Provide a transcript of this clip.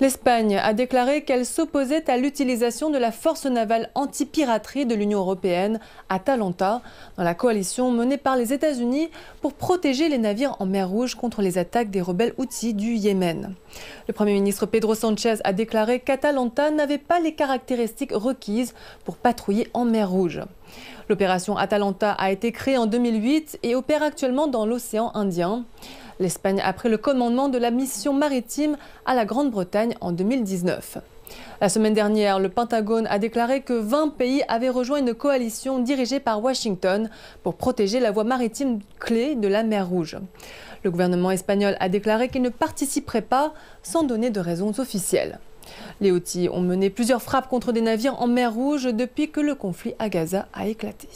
L'Espagne a déclaré qu'elle s'opposait à l'utilisation de la force navale anti-piraterie de l'Union européenne, Atalanta, dans la coalition menée par les États-Unis pour protéger les navires en mer Rouge contre les attaques des rebelles outils du Yémen. Le Premier ministre Pedro Sanchez a déclaré qu'Atalanta n'avait pas les caractéristiques requises pour patrouiller en mer Rouge. L'opération Atalanta a été créée en 2008 et opère actuellement dans l'océan Indien. L'Espagne a pris le commandement de la mission maritime à la Grande-Bretagne en 2019. La semaine dernière, le Pentagone a déclaré que 20 pays avaient rejoint une coalition dirigée par Washington pour protéger la voie maritime clé de la mer Rouge. Le gouvernement espagnol a déclaré qu'il ne participerait pas sans donner de raisons officielles. Les Houthis ont mené plusieurs frappes contre des navires en mer Rouge depuis que le conflit à Gaza a éclaté.